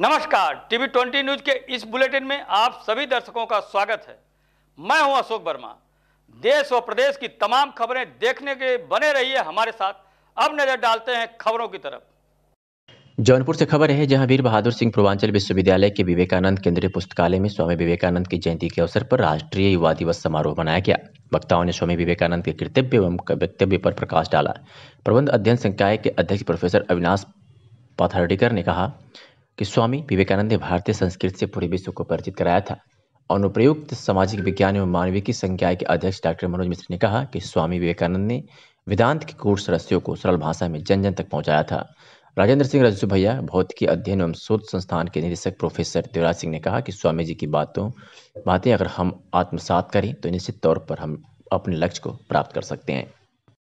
नमस्कार TV twenty news के इस बुलेटिन में आप सभी दर्शकों का स्वागत है मैं हूं अशोक वर्मा देश और प्रदेश की तमाम खबरें देखने के बने रहिए हमारे साथ अब नजर डालते हैं खबरों की तरफ जौनपुर से खबर है जहां वीर बहादुर सिंह पूर्वांचल विश्वविद्यालय के विवेकानंद केंद्रीय पुस्तकालय में स्वामी विवेकानंद की जयंती के अवसर पर राष्ट्रीय युवा दिवस समारोह मनाया गया वक्ताओं ने स्वामी विवेकानंद के कृतव्य एवं वक्तव्य पर प्रकाश डाला प्रबंध अध्ययन संकाय के अध्यक्ष प्रोफेसर अविनाश पाथर्डीकर ने कहा कि स्वामी विवेकानंद ने भारतीय संस्कृत से पूरे विश्व को परिचित कराया था अनुप्रयुक्त सामाजिक विज्ञान एवं मानविकी संज्ञा के अध्यक्ष डॉक्टर मनोज मिश्र ने कहा कि स्वामी विवेकानंद ने वेदांत के कोर्स सदस्यों को सरल भाषा में जन जन तक पहुंचाया था राजेंद्र सिंह रज्जू भैया भौतिकी अध्ययन एवं शोध संस्थान के निदेशक प्रोफेसर देवराज सिंह ने कहा कि स्वामी जी की बातों बातें अगर हम आत्मसात करें तो निश्चित तौर पर हम अपने लक्ष्य को प्राप्त कर सकते हैं